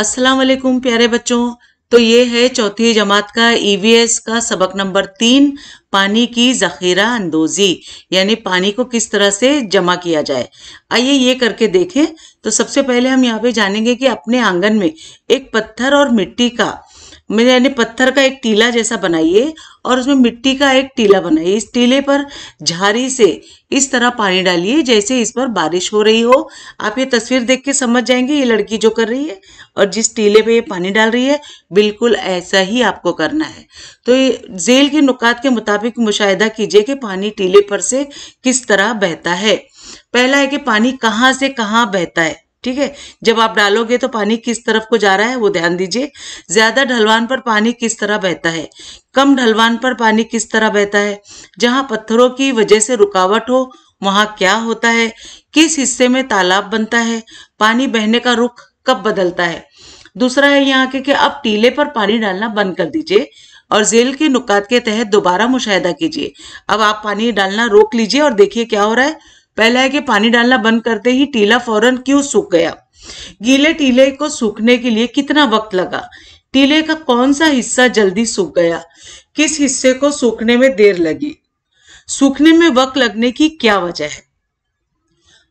अस्सलाम वालेकुम प्यारे बच्चों तो ये है चौथी जमात का ईवीएस e का सबक नंबर तीन पानी की जखीरा अंदोजी यानी पानी को किस तरह से जमा किया जाए आइए ये करके देखें तो सबसे पहले हम यहाँ पे जानेंगे कि अपने आंगन में एक पत्थर और मिट्टी का मैंने पत्थर का एक टीला जैसा बनाइए और उसमें मिट्टी का एक टीला बनाइए इस टीले पर झारी से इस तरह पानी डालिए जैसे इस पर बारिश हो रही हो आप ये तस्वीर देख के समझ जाएंगे ये लड़की जो कर रही है और जिस टीले पे ये पानी डाल रही है बिल्कुल ऐसा ही आपको करना है तो ये जेल के नुकात के मुताबिक मुशाहिदा कीजिए कि पानी टीले पर से किस तरह बहता है पहला है कि पानी कहाँ से कहाँ बहता है ठीक है जब आप डालोगे तो पानी किस तरफ को जा रहा है वो ध्यान दीजिए ज्यादा ढलवान पर पानी किस तरह बहता है कम ढलवान पर पानी किस तरह बहता है जहां पत्थरों की वजह से रुकावट हो वहां क्या होता है किस हिस्से में तालाब बनता है पानी बहने का रुख कब बदलता है दूसरा है यहाँ के कि अब टीले पर पानी डालना बंद कर दीजिए और जेल के नुकात के तहत दोबारा मुशाह कीजिए अब आप पानी डालना रोक लीजिए और देखिए क्या हो रहा है पहला है कि पानी डालना बंद करते ही टीला फौरन क्यों सूख गया गीले टीले को सूखने के लिए कितना वक्त लगा टीले का कौन सा हिस्सा जल्दी सूख गया किस हिस्से को सूखने में देर लगी सूखने में वक्त लगने की क्या वजह है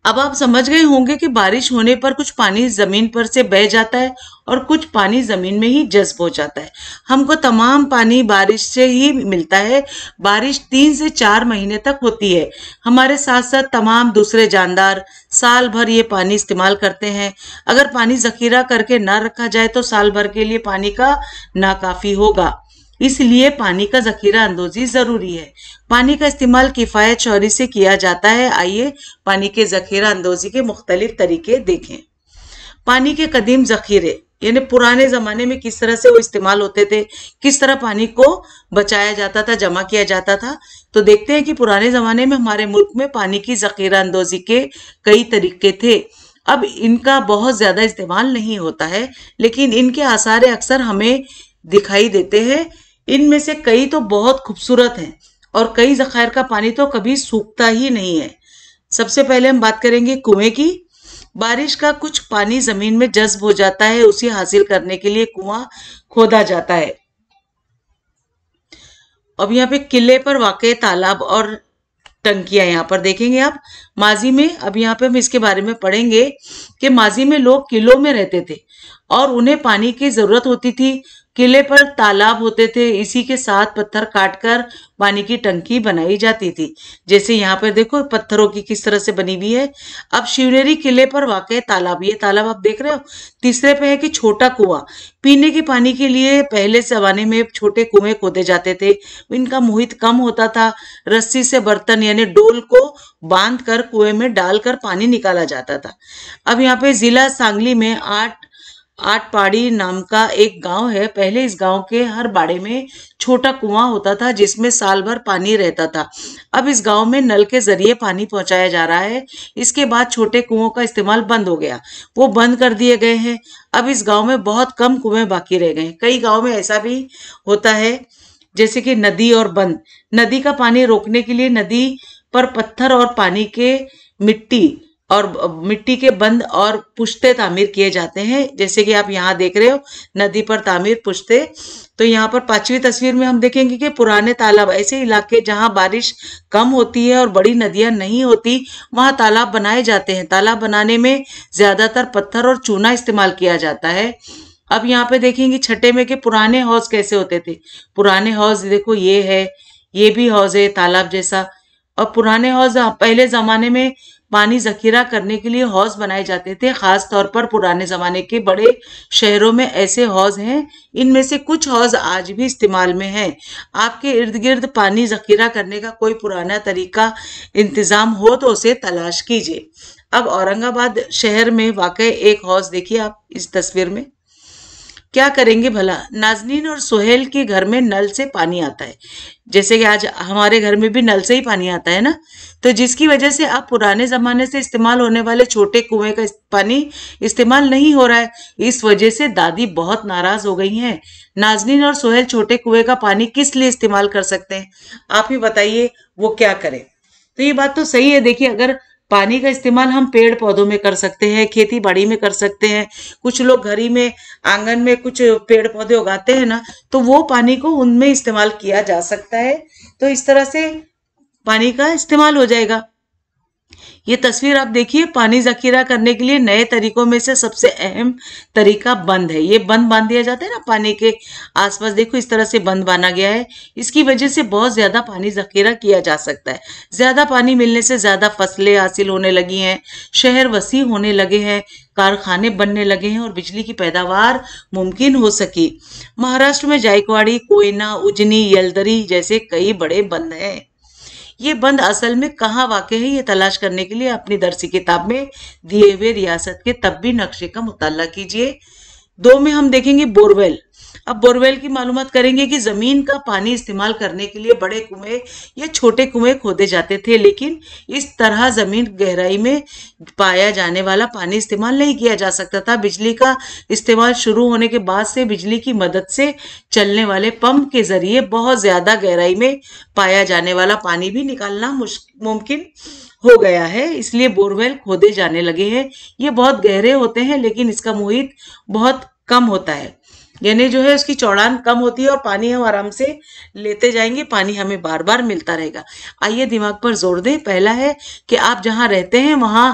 अब आप समझ गए होंगे कि बारिश होने पर कुछ पानी ज़मीन पर से बह जाता है और कुछ पानी ज़मीन में ही जज्ब हो जाता है हमको तमाम पानी बारिश से ही मिलता है बारिश तीन से चार महीने तक होती है हमारे साथ साथ तमाम दूसरे जानदार साल भर ये पानी इस्तेमाल करते हैं अगर पानी जखीरा करके ना रखा जाए तो साल भर के लिए पानी का नाकाफ़ी होगा इसलिए पानी का जखीरा अंदोजी जरूरी है पानी का इस्तेमाल किफायत शौरी से किया जाता है आइए पानी के जखीरा अंदोजी के मुख्तलिफ तरीके देखें पानी के कदीम जखीरे यानी पुराने ज़माने में किस तरह से वो इस्तेमाल होते थे किस तरह पानी को बचाया जाता था जमा किया जाता था तो देखते हैं कि पुराने ज़माने में हमारे मुल्क में पानी की जखीरा अंदोजी के कई तरीके थे अब इनका बहुत ज़्यादा इस्तेमाल नहीं होता है लेकिन इनके आसार अक्सर हमें दिखाई देते हैं इनमें से कई तो बहुत खूबसूरत हैं और कई जखायर का पानी तो कभी सूखता ही नहीं है सबसे पहले हम बात करेंगे कुएं की बारिश का कुछ पानी जमीन में जज्ब हो जाता है उसे हासिल करने के लिए कुआं खोदा जाता है अब यहाँ पे किले पर वाक़ तालाब और टंकिया यहाँ पर देखेंगे आप माजी में अब यहाँ पे हम इसके बारे में पढ़ेंगे कि माजी में लोग किलों में रहते थे और उन्हें पानी की जरूरत होती थी किले पर तालाब होते थे इसी के साथ पत्थर काटकर पानी की टंकी बनाई जाती थी जैसे यहाँ पर देखो पत्थरों की किस तरह से बनी हुई है अब शिवनेरी किले पर वाकई तालाब ये तालाब आप देख रहे हो तीसरे पे है कि छोटा कुआं पीने के पानी के लिए पहले जमाने में छोटे कुएं खोदे जाते थे इनका मोहित कम होता था रस्सी से बर्तन यानी डोल को बांध कर कुएं में डालकर पानी निकाला जाता था अब यहाँ पे जिला सांगली में आठ आटपाड़ी नाम का एक गांव है पहले इस गांव के हर बाड़े में छोटा कुआं होता था जिसमें साल भर पानी रहता था अब इस गांव में नल के जरिए पानी पहुंचाया जा रहा है इसके बाद छोटे कुओं का इस्तेमाल बंद हो गया वो बंद कर दिए गए हैं अब इस गांव में बहुत कम कुएं बाकी रह गए हैं कई गाँव में ऐसा भी होता है जैसे कि नदी और बंद नदी का पानी रोकने के लिए नदी पर पत्थर और पानी के मिट्टी और मिट्टी के बंद और पुश्ते तामीर किए जाते हैं जैसे कि आप यहाँ देख रहे हो नदी पर तामीर पुश्ते तो यहाँ पर पांचवी तस्वीर में हम देखेंगे कि पुराने तालाब ऐसे इलाके जहाँ बारिश कम होती है और बड़ी नदियाँ नहीं होती वहाँ तालाब बनाए जाते हैं तालाब बनाने में ज़्यादातर पत्थर और चूना इस्तेमाल किया जाता है अब यहाँ पे देखेंगे छठे में के पुराने हौज कैसे होते थे पुराने हौज देखो ये है ये भी हौज है तालाब जैसा और पुराने हौज पहले जमाने में पानी जखीरा करने के लिए हौज बनाए जाते थे खास तौर पर पुराने ज़माने के बड़े शहरों में ऐसे हौज हैं इनमें से कुछ हौज आज भी इस्तेमाल में हैं आपके इर्द गिर्द पानी जखीरा करने का कोई पुराना तरीका इंतज़ाम हो तो उसे तलाश कीजिए अब औरंगाबाद शहर में वाकई एक हौज देखिए आप इस तस्वीर में क्या करेंगे भला नाजनीन और सोहेल के घर में नल से पानी आता है जैसे कि आज हमारे घर में भी नल से ही पानी आता है ना तो जिसकी वजह से आप पुराने ज़माने से इस्तेमाल होने वाले छोटे कुएं का पानी इस्तेमाल नहीं हो रहा है इस वजह से दादी बहुत नाराज़ हो गई हैं नाजनीन और सोहेल छोटे कुएं का पानी किस लिए इस्तेमाल कर सकते हैं आप ही बताइए वो क्या करें तो ये बात तो सही है देखिए अगर पानी का इस्तेमाल हम पेड़ पौधों में कर सकते हैं खेती बाड़ी में कर सकते हैं कुछ लोग घर ही में आंगन में कुछ पेड़ पौधे उगाते हैं ना तो वो पानी को उनमें इस्तेमाल किया जा सकता है तो इस तरह से पानी का इस्तेमाल हो जाएगा ये तस्वीर आप देखिए पानी जखीरा करने के लिए नए तरीकों में से सबसे अहम तरीका बंद है ये बंद बांध दिया जाता है ना पानी के आसपास देखो इस तरह से बंद बांधा गया है इसकी वजह से बहुत ज़्यादा पानी जखीरा किया जा सकता है ज़्यादा पानी मिलने से ज़्यादा फसलें हासिल होने लगी हैं शहर वसी होने लगे हैं कारखाने बनने लगे हैं और बिजली की पैदावार मुमकिन हो सकी महाराष्ट्र में जायकवाड़ी कोयना उजनी यलदरी जैसे कई बड़े बंद हैं ये बंद असल में कहाँ वाक़ है ये तलाश करने के लिए अपनी दरसी किताब में दिए हुए रियासत के तब भी नक्शे का मुताला कीजिए दो में हम देखेंगे बोरवेल अब बोरवेल की मालूम करेंगे कि ज़मीन का पानी इस्तेमाल करने के लिए बड़े कुएं या छोटे कुएं खोदे जाते थे लेकिन इस तरह ज़मीन गहराई में पाया जाने वाला पानी इस्तेमाल नहीं किया जा सकता था बिजली का इस्तेमाल शुरू होने के बाद से बिजली की मदद से चलने वाले पंप के ज़रिए बहुत ज़्यादा गहराई में पाया जाने वाला पानी भी निकालना मुमकिन हो गया है इसलिए बोरवेल खोदे जाने लगे हैं ये बहुत गहरे होते हैं लेकिन इसका मुहित बहुत कम होता है यानी जो है उसकी चौड़ान कम होती है और पानी हम आराम से लेते जाएंगे पानी हमें बार बार मिलता रहेगा आइए दिमाग पर जोर दें पहला है कि आप जहाँ रहते हैं वहाँ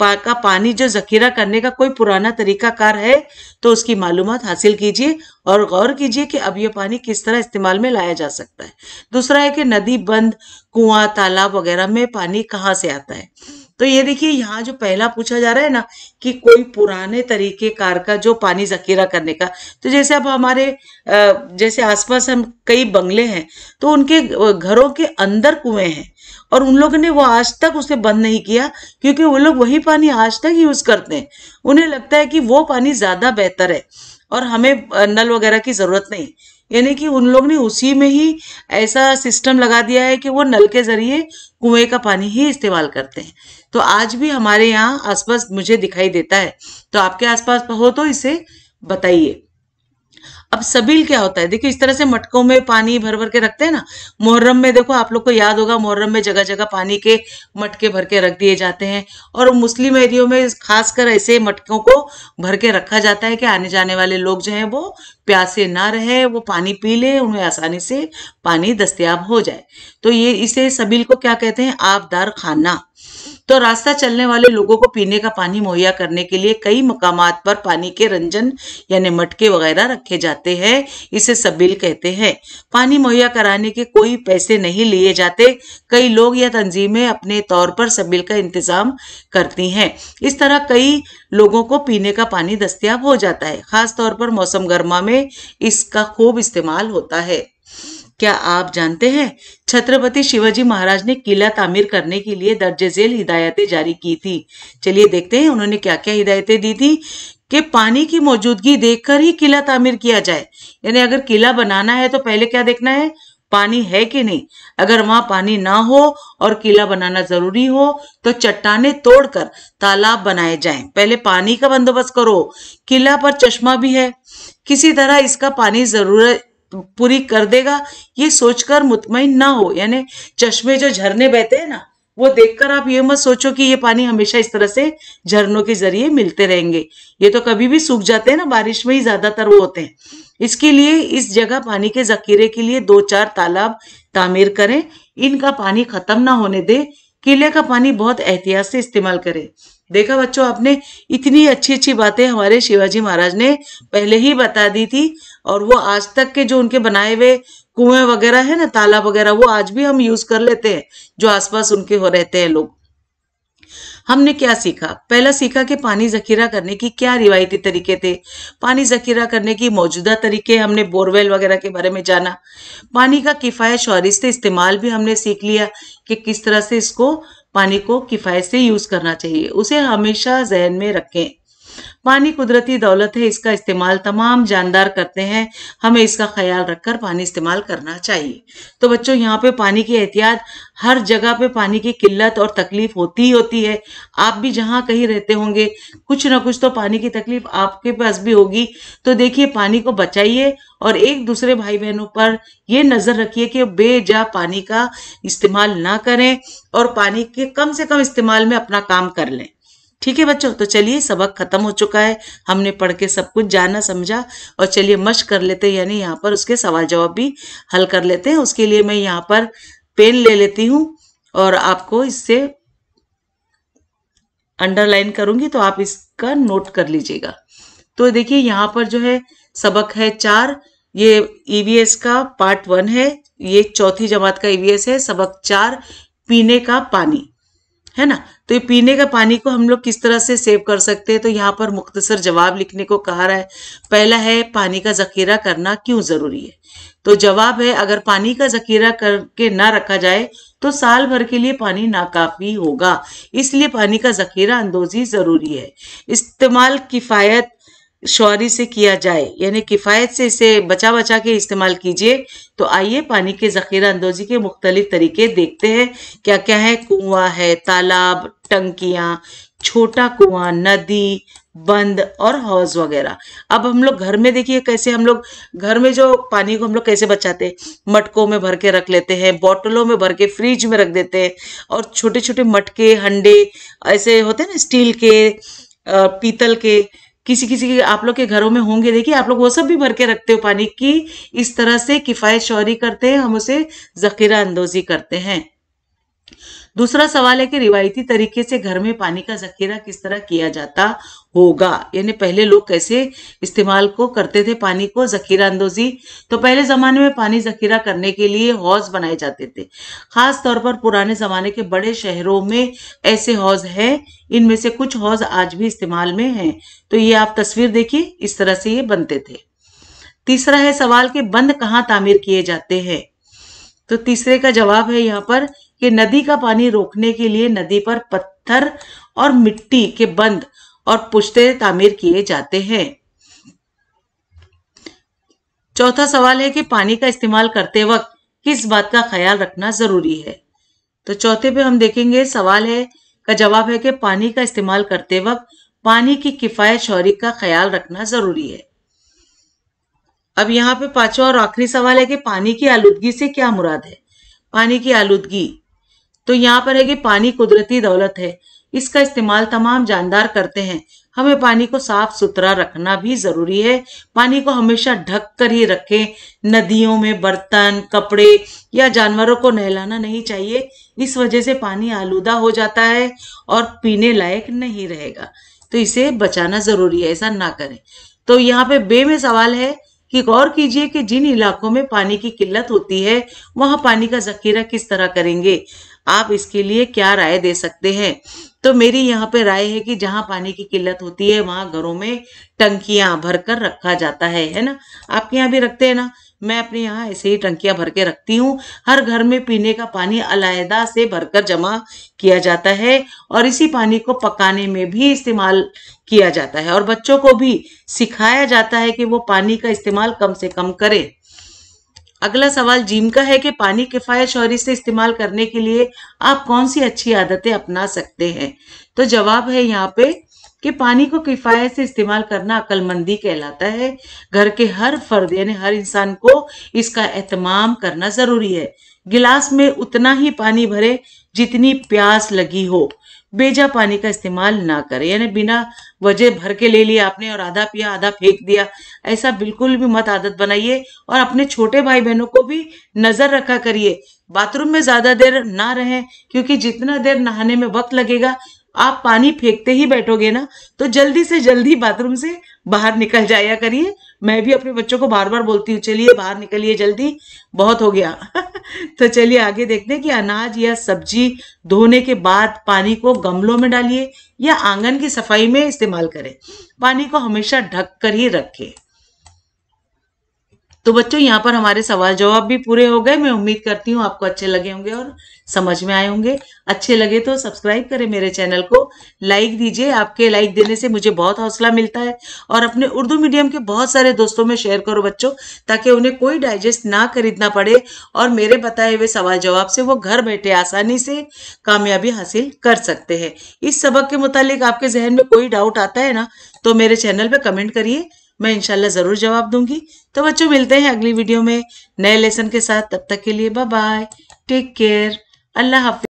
पा का पानी जो जखीरा करने का कोई पुराना तरीकाकार है तो उसकी मालूम हासिल कीजिए और गौर कीजिए कि अब यह पानी किस तरह इस्तेमाल में लाया जा सकता है दूसरा है कि नदी बंद कुआं तालाब वगैरह में पानी कहाँ से आता है तो ये देखिए यहाँ जो पहला पूछा जा रहा है ना कि कोई पुराने तरीके कार का जो पानी जखीरा करने का तो जैसे अब हमारे जैसे आसपास हम कई बंगले हैं तो उनके घरों के अंदर कुएं हैं और उन लोगों ने वो आज तक उसे बंद नहीं किया क्योंकि वो लोग वही पानी आज तक यूज करते हैं उन्हें लगता है कि वो पानी ज्यादा बेहतर है और हमें नल वगैरह की जरूरत नहीं यानी कि उन लोग ने उसी में ही ऐसा सिस्टम लगा दिया है कि वो नल के ज़रिए कुएं का पानी ही इस्तेमाल करते हैं तो आज भी हमारे यहाँ आसपास मुझे दिखाई देता है तो आपके आसपास हो तो इसे बताइए अब सबील क्या होता है देखिए इस तरह से मटकों में पानी भर भर के रखते हैं ना मुहर्रम में देखो आप लोग को याद होगा मुहर्रम में जगह जगह पानी के मटके भर के रख दिए जाते हैं और मुस्लिम एरियो में खासकर ऐसे मटकों को भर के रखा जाता है कि आने जाने वाले लोग जो है वो प्यासे ना रहे वो पानी पी ले उन्हें आसानी से पानी दस्तियाब हो जाए तो ये इसे सबील को क्या कहते हैं आबदार खाना तो रास्ता चलने वाले लोगों को पीने का पानी मुहैया करने के लिए कई मकाम पर पानी के रंजन यानी मटके वगैरह रखे जाते हैं इसे सबील कहते हैं पानी मुहैया कराने के कोई पैसे नहीं लिए जाते कई लोग या तंजीमें अपने तौर पर सबील का इंतजाम करती हैं इस तरह कई लोगों को पीने का पानी दस्तियाब हो जाता है खास तौर पर मौसम गर्मा में इसका खूब इस्तेमाल होता है क्या आप जानते हैं छत्रपति शिवाजी महाराज ने किला तामीर करने के लिए दर्ज झेल हिदायतें जारी की थी चलिए देखते हैं उन्होंने क्या क्या हिदायतें दी थी कि पानी की मौजूदगी देखकर ही किला तामीर किया जाए यानी अगर किला बनाना है तो पहले क्या देखना है पानी है कि नहीं अगर वहां पानी ना हो और किला बनाना जरूरी हो तो चट्टाने तोड़कर तालाब बनाए जाएं पहले पानी का बंदोबस्त करो किला पर चश्मा भी है किसी तरह इसका पानी जरूरत पूरी कर देगा ये सोचकर मुतमिन ना हो यानी चश्मे जो झरने बहते हैं ना वो देखकर आप ये मत सोचो कि ये पानी हमेशा इस तरह से झरनों के जरिए मिलते रहेंगे ये तो कभी भी सूख जाते हैं ना बारिश में ही ज्यादातर वो होते हैं इसके लिए इस जगह पानी के जखीरे के लिए दो चार तालाब तामीर करें इनका पानी खत्म ना होने दे किले का पानी बहुत एहतियात से इस्तेमाल करें देखा बच्चों आपने इतनी अच्छी अच्छी बातें हमारे शिवाजी महाराज ने पहले ही बता दी थी और वो आज तक के जो उनके बनाए हुए कुएं वगैरह है ना ताला वगैरह वो आज भी हम यूज कर लेते हैं जो आसपास उनके हो रहते हैं लोग हमने क्या सीखा पहला सीखा कि पानी जखीरा करने की क्या रिवायती तरीके थे पानी जखीरा करने की मौजूदा तरीके हमने बोरवेल वगैरह के बारे में जाना पानी का किफ़ायत शौरिस्त इस्तेमाल भी हमने सीख लिया कि किस तरह से इसको पानी को किफ़ायत से यूज़ करना चाहिए उसे हमेशा जहन में रखें पानी कुदरती दौलत है इसका इस्तेमाल तमाम जानदार करते हैं हमें इसका ख्याल रखकर पानी इस्तेमाल करना चाहिए तो बच्चों यहाँ पे पानी की एहतियात हर जगह पे पानी की किल्लत और तकलीफ होती ही होती है आप भी जहाँ कहीं रहते होंगे कुछ ना कुछ तो पानी की तकलीफ आपके पास भी होगी तो देखिए पानी को बचाइए और एक दूसरे भाई बहनों पर यह नजर रखिए कि बेजा पानी का इस्तेमाल ना करें और पानी के कम से कम इस्तेमाल में अपना काम कर लें ठीक है बच्चों तो चलिए सबक खत्म हो चुका है हमने पढ़ के सब कुछ जाना समझा और चलिए मश कर लेते हैं यानी यहाँ पर उसके सवाल जवाब भी हल कर लेते हैं उसके लिए मैं यहाँ पर पेन ले लेती हूँ और आपको इससे अंडरलाइन करूंगी तो आप इसका नोट कर लीजिएगा तो देखिए यहाँ पर जो है सबक है चार ये ईवीएस e का पार्ट वन है ये चौथी जमात का ईवीएस e है सबक चार पीने का पानी है ना तो ये पीने का पानी को हम लोग किस तरह से सेव कर सकते हैं तो यहाँ पर मुख्तसर जवाब लिखने को कहा रहा है पहला है पानी का जखीरा करना क्यों ज़रूरी है तो जवाब है अगर पानी का जखीरा करके ना रखा जाए तो साल भर के लिए पानी नाकाफी होगा इसलिए पानी का जखीरा अंदोजी ज़रूरी है इस्तेमाल किफ़ायत शौरी से किया जाए यानी किफ़ायत से इसे बचा बचा के इस्तेमाल कीजिए तो आइए पानी के ज़ख़ीरा अंदोजी के मुख्तलिफ तरीके देखते हैं क्या क्या है कुआँ है तालाब टंकियाँ छोटा कुआं नदी बंद और हौज वगैरह अब हम लोग घर में देखिए कैसे हम लोग घर में जो पानी को हम लोग कैसे बचाते हैं मटकों में भर के रख लेते हैं बॉटलों में भर के फ्रिज में रख देते हैं और छोटे छोटे मटके हंडे ऐसे होते हैं ना स्टील के पीतल के किसी किसी के आप लोग के घरों में होंगे देखिए आप लोग वो सब भी भर के रखते हो पानी की इस तरह से किफ़ायत शौरी करते हैं हम उसे ज़खीरा अंदोजी करते हैं दूसरा सवाल है कि रिवायती तरीके से घर में पानी का जखीरा किस तरह किया जाता होगा यानी पहले लोग कैसे इस्तेमाल को करते थे पानी को जखीरा अंदोजी तो पहले ज़माने में पानी जखीरा करने के लिए हौज बनाए जाते थे ख़ास तौर पर पुराने ज़माने के बड़े शहरों में ऐसे हौज है इनमें से कुछ हौज आज भी इस्तेमाल में है तो ये आप तस्वीर देखिए इस तरह से ये बनते थे तीसरा है सवाल के बंद कहाँ तामीर किए जाते हैं तो तीसरे का जवाब है यहाँ पर कि नदी का पानी रोकने के लिए नदी पर पत्थर और मिट्टी के बंद और पुश्ते तामीर किए जाते हैं चौथा सवाल है कि पानी का इस्तेमाल करते वक्त किस बात का ख्याल रखना जरूरी है तो चौथे पे हम देखेंगे सवाल है का जवाब है कि पानी का इस्तेमाल करते वक्त पानी की किफायत शौरी का ख्याल रखना जरूरी है अब यहाँ पे पांचवा और आखिरी सवाल है कि पानी की आलूदगी से क्या मुराद है पानी की आलूदगी तो यहाँ पर है कि पानी कुदरती दौलत है इसका इस्तेमाल तमाम जानदार करते हैं हमें पानी को साफ सुथरा रखना भी जरूरी है पानी को हमेशा ढक कर ही रखें नदियों में बर्तन कपड़े या जानवरों को नहलाना नहीं चाहिए इस वजह से पानी आलूदा हो जाता है और पीने लायक नहीं रहेगा तो इसे बचाना जरूरी है ऐसा ना करें तो यहाँ पे बे में सवाल है कि गौर कीजिए कि जिन इलाकों में पानी की किल्लत होती है वहां पानी का जखीरा किस तरह करेंगे आप इसके लिए क्या राय दे सकते हैं तो मेरी यहाँ पे राय है कि जहाँ पानी की किल्लत होती है वहाँ घरों में टंकियां भर कर रखा जाता है है ना आपके यहाँ भी रखते हैं ना मैं अपने यहाँ ऐसे ही टंकियां भर के रखती हूँ हर घर में पीने का पानी अलायदा से भरकर जमा किया जाता है और इसी पानी को पकाने में भी इस्तेमाल किया जाता है और बच्चों को भी सिखाया जाता है कि वो पानी का इस्तेमाल कम से कम करें अगला सवाल जिम का है कि पानी किफायत शौरी से इस्तेमाल करने के लिए आप कौन सी अच्छी आदतें अपना सकते हैं तो जवाब है यहाँ पे कि पानी को किफायत से इस्तेमाल करना अक्लमंदी कहलाता है घर के हर फर्द यानी हर इंसान को इसका एहतमाम करना जरूरी है गिलास में उतना ही पानी भरे जितनी प्यास लगी हो बेजा पानी का इस्तेमाल ना करें यानी बिना वजह भर के ले लिया आपने और आधा पिया आधा फेंक दिया ऐसा बिल्कुल भी मत आदत बनाइए और अपने छोटे भाई बहनों को भी नजर रखा करिए बाथरूम में ज्यादा देर ना रहें क्योंकि जितना देर नहाने में वक्त लगेगा आप पानी फेंकते ही बैठोगे ना तो जल्दी से जल्दी बाथरूम से बाहर निकल जाया करिए मैं भी अपने बच्चों को बार बार बोलती हूँ चलिए बाहर निकलिए जल्दी बहुत हो गया तो चलिए आगे देखते हैं कि अनाज या सब्जी धोने के बाद पानी को गमलों में डालिए या आंगन की सफाई में इस्तेमाल करें पानी को हमेशा ढक कर ही रखें तो बच्चों यहाँ पर हमारे सवाल जवाब भी पूरे हो गए मैं उम्मीद करती हूँ आपको अच्छे लगे होंगे और समझ में आए होंगे अच्छे लगे तो सब्सक्राइब करें मेरे चैनल को लाइक दीजिए आपके लाइक देने से मुझे बहुत हौसला मिलता है और अपने उर्दू मीडियम के बहुत सारे दोस्तों में शेयर करो बच्चों ताकि उन्हें कोई डाइजेस्ट ना खरीदना पड़े और मेरे बताए हुए सवाल जवाब से वो घर बैठे आसानी से कामयाबी हासिल कर सकते हैं इस सबक के मुतालिक आपके जहन में कोई डाउट आता है ना तो मेरे चैनल पर कमेंट करिए मैं इनशाला ज़रूर जवाब दूंगी तो बच्चों मिलते हैं अगली वीडियो में नए लेसन के साथ तब तक के लिए बाय बाय टेक केयर अल्लाह हाफि